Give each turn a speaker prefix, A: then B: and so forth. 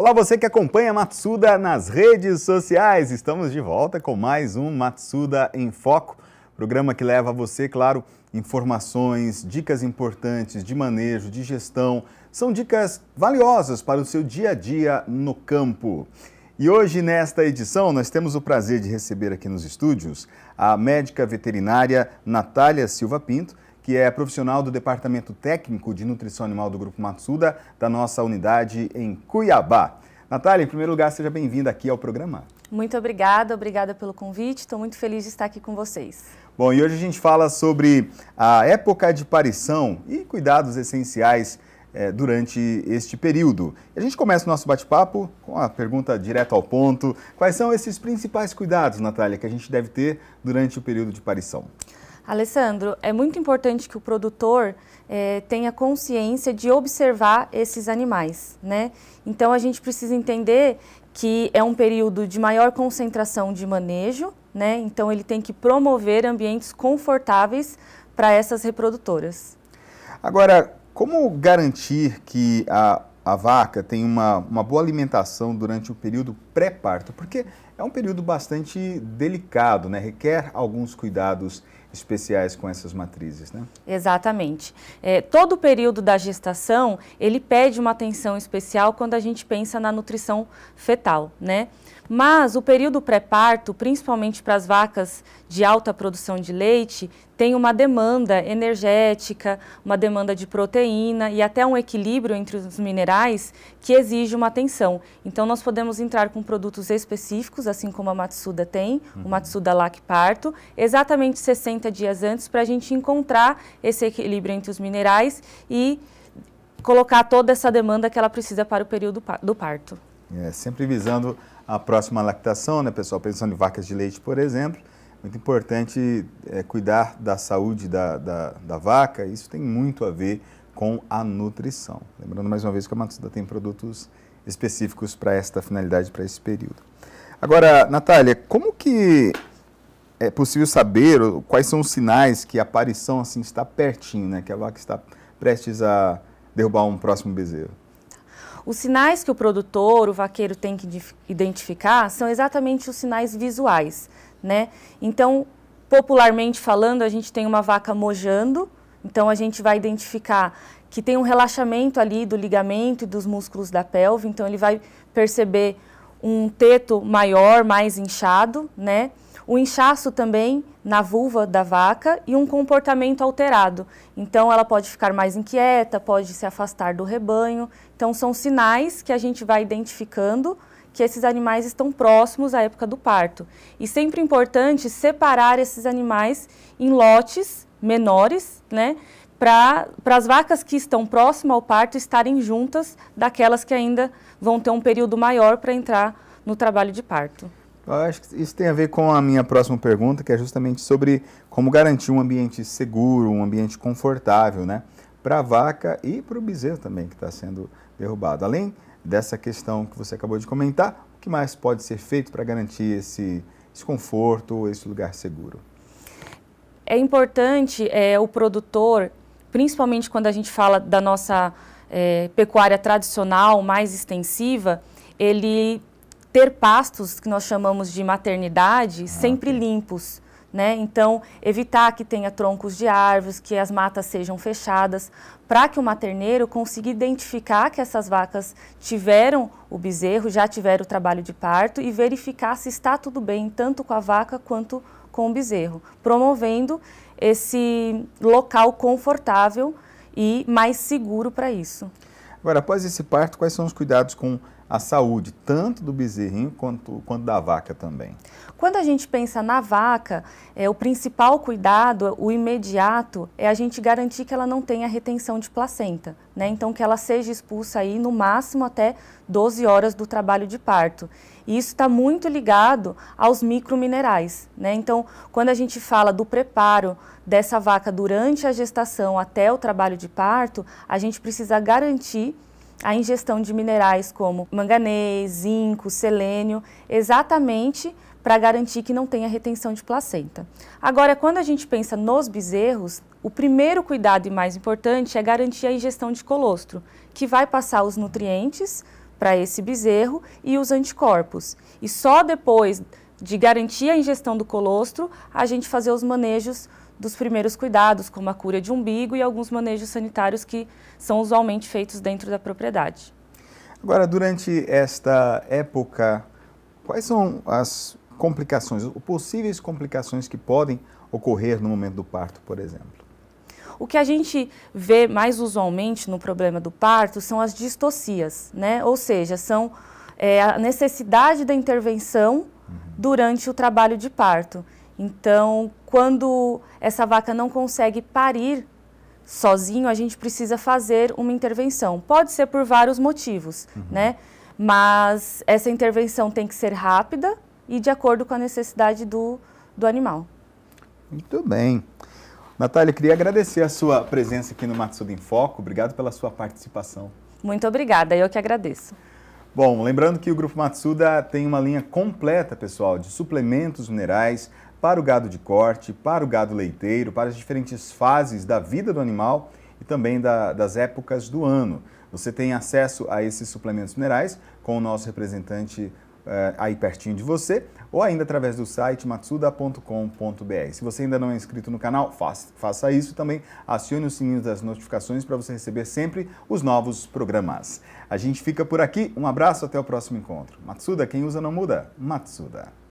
A: Olá, você que acompanha Matsuda nas redes sociais. Estamos de volta com mais um Matsuda em Foco, programa que leva a você, claro, informações, dicas importantes de manejo, de gestão. São dicas valiosas para o seu dia a dia no campo. E hoje, nesta edição, nós temos o prazer de receber aqui nos estúdios a médica veterinária Natália Silva Pinto, que é profissional do Departamento Técnico de Nutrição Animal do Grupo Matsuda, da nossa unidade em Cuiabá. Natália, em primeiro lugar, seja bem-vinda aqui ao programa.
B: Muito obrigada, obrigada pelo convite. Estou muito feliz de estar aqui com vocês.
A: Bom, e hoje a gente fala sobre a época de parição e cuidados essenciais eh, durante este período. A gente começa o nosso bate-papo com a pergunta direto ao ponto. Quais são esses principais cuidados, Natália, que a gente deve ter durante o período de parição?
B: Alessandro, é muito importante que o produtor é, tenha consciência de observar esses animais, né? Então a gente precisa entender que é um período de maior concentração de manejo, né? Então ele tem que promover ambientes confortáveis para essas reprodutoras.
A: Agora, como garantir que a, a vaca tem uma, uma boa alimentação durante o período pré-parto? Porque é um período bastante delicado, né? requer alguns cuidados especiais com essas matrizes, né?
B: Exatamente. É, todo o período da gestação, ele pede uma atenção especial quando a gente pensa na nutrição fetal, né? Mas o período pré-parto, principalmente para as vacas de alta produção de leite, tem uma demanda energética, uma demanda de proteína e até um equilíbrio entre os minerais que exige uma atenção. Então nós podemos entrar com produtos específicos, assim como a Matsuda tem, uhum. o Matsuda Lacto Parto, exatamente 60 40 dias antes para a gente encontrar esse equilíbrio entre os minerais e colocar toda essa demanda que ela precisa para o período do parto.
A: É, sempre visando a próxima lactação, né, pessoal? Pensando em vacas de leite, por exemplo, muito importante é, cuidar da saúde da, da, da, vaca, isso tem muito a ver com a nutrição. Lembrando mais uma vez que a Matsuda tem produtos específicos para esta finalidade, para esse período. Agora, Natália, como que é possível saber quais são os sinais que a aparição assim está pertinho, né? que a é vaca está prestes a derrubar um próximo bezerro?
B: Os sinais que o produtor, o vaqueiro tem que identificar são exatamente os sinais visuais, né? Então, popularmente falando, a gente tem uma vaca mojando, então a gente vai identificar que tem um relaxamento ali do ligamento e dos músculos da pelve, então ele vai perceber um teto maior, mais inchado, né? o inchaço também na vulva da vaca e um comportamento alterado. Então, ela pode ficar mais inquieta, pode se afastar do rebanho. Então, são sinais que a gente vai identificando que esses animais estão próximos à época do parto. E sempre importante separar esses animais em lotes menores, né? Para as vacas que estão próximas ao parto estarem juntas daquelas que ainda vão ter um período maior para entrar no trabalho de parto.
A: Eu acho que isso tem a ver com a minha próxima pergunta, que é justamente sobre como garantir um ambiente seguro, um ambiente confortável, né? Para a vaca e para o bezerro também que está sendo derrubado. Além dessa questão que você acabou de comentar, o que mais pode ser feito para garantir esse, esse conforto, esse lugar seguro?
B: É importante é, o produtor, principalmente quando a gente fala da nossa é, pecuária tradicional mais extensiva, ele ter pastos que nós chamamos de maternidade ah, sempre limpos. Né? Então, evitar que tenha troncos de árvores, que as matas sejam fechadas, para que o materneiro consiga identificar que essas vacas tiveram o bezerro, já tiveram o trabalho de parto e verificar se está tudo bem, tanto com a vaca quanto com o bezerro, promovendo esse local confortável e mais seguro para isso.
A: Agora, após esse parto, quais são os cuidados com a saúde, tanto do bezerrinho quanto, quanto da vaca também.
B: Quando a gente pensa na vaca, é, o principal cuidado, o imediato, é a gente garantir que ela não tenha retenção de placenta, né? Então que ela seja expulsa aí no máximo até 12 horas do trabalho de parto. E isso está muito ligado aos microminerais, né? Então, quando a gente fala do preparo dessa vaca durante a gestação até o trabalho de parto, a gente precisa garantir a ingestão de minerais como manganês, zinco, selênio, exatamente para garantir que não tenha retenção de placenta. Agora, quando a gente pensa nos bezerros, o primeiro cuidado e mais importante é garantir a ingestão de colostro, que vai passar os nutrientes para esse bezerro e os anticorpos. E só depois de garantir a ingestão do colostro, a gente fazer os manejos dos primeiros cuidados, como a cura de umbigo e alguns manejos sanitários que são usualmente feitos dentro da propriedade.
A: Agora, durante esta época, quais são as complicações, possíveis complicações que podem ocorrer no momento do parto, por exemplo?
B: O que a gente vê mais usualmente no problema do parto são as distocias, né? Ou seja, são é, a necessidade da intervenção uhum. durante o trabalho de parto. Então, quando essa vaca não consegue parir sozinho, a gente precisa fazer uma intervenção. Pode ser por vários motivos, uhum. né? Mas essa intervenção tem que ser rápida e de acordo com a necessidade do, do animal.
A: Muito bem. Natália, queria agradecer a sua presença aqui no Matsuda em Foco. Obrigado pela sua participação.
B: Muito obrigada, eu que agradeço.
A: Bom, lembrando que o Grupo Matsuda tem uma linha completa, pessoal, de suplementos minerais, para o gado de corte, para o gado leiteiro, para as diferentes fases da vida do animal e também da, das épocas do ano. Você tem acesso a esses suplementos minerais com o nosso representante eh, aí pertinho de você ou ainda através do site matsuda.com.br. Se você ainda não é inscrito no canal, faça, faça isso também. Acione o sininho das notificações para você receber sempre os novos programas. A gente fica por aqui. Um abraço, até o próximo encontro. Matsuda, quem usa não muda. Matsuda.